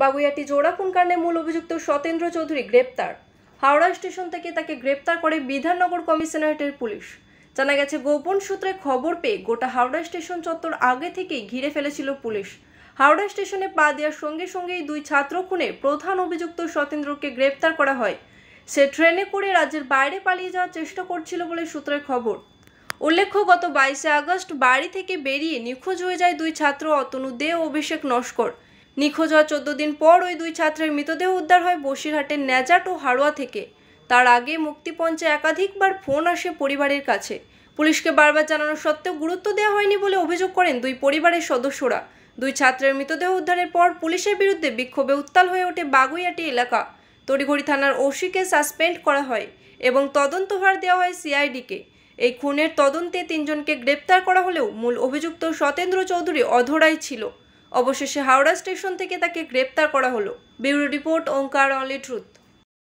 বাগুইয়াটি খুন কাণ্ডে মূল অভিযুক্ত সতেন্দ্র চৌধুরী গ্রেপ্তার হাওড়া স্টেশন থেকে তাকে গ্রেপ্তার করে বিধাননগর কমিশনারেটের পুলিশ জানা গেছে গোপন সূত্রে খবর পেয়ে গোটা হাওড়া স্টেশন চত্বর আগে থেকেই ঘিরে ফেলেছিল পুলিশ হাওড়া স্টেশনে পা দেওয়ার সঙ্গে সঙ্গেই দুই ছাত্র খুনে প্রধান অভিযুক্ত সতেন্দ্রকে গ্রেপ্তার করা হয় সে ট্রেনে করে রাজ্যের বাইরে পালিয়ে যাওয়ার চেষ্টা করছিল বলে সূত্রের খবর উল্লেখ্য গত বাইশে আগস্ট বাড়ি থেকে বেরিয়ে নিখোঁজ হয়ে যায় দুই ছাত্র অতনু দে অভিষেক নস্কর নিখোঁজ হওয়ার চোদ্দ দিন পর ওই দুই ছাত্রের মৃতদেহ উদ্ধার হয় বসিরহাটের ন্যাজাট ও হাড়োয়া থেকে তার আগে মুক্তিপঞ্চে একাধিকবার ফোন আসে পরিবারের কাছে পুলিশকে বারবার জানানো সত্ত্বেও গুরুত্ব দেওয়া হয়নি বলে অভিযোগ করেন দুই পরিবারের সদস্যরা দুই ছাত্রের মৃতদেহ উদ্ধারের পর পুলিশের বিরুদ্ধে বিক্ষোভে উত্তাল হয়ে ওঠে বাগুইয়াটি এলাকা তড়িঘড়ি থানার ওসিকে সাসপেন্ড করা হয় এবং তদন্তভার দেওয়া হয় সিআইডিকে এই খুনের তদন্তে তিনজনকে গ্রেপ্তার করা হলেও মূল অভিযুক্ত সতেন্দ্র চৌধুরী অধরাই ছিল অবশেষে হাওড়া স্টেশন থেকে তাকে গ্রেপ্তার করা হলো bureau report Onkar only truth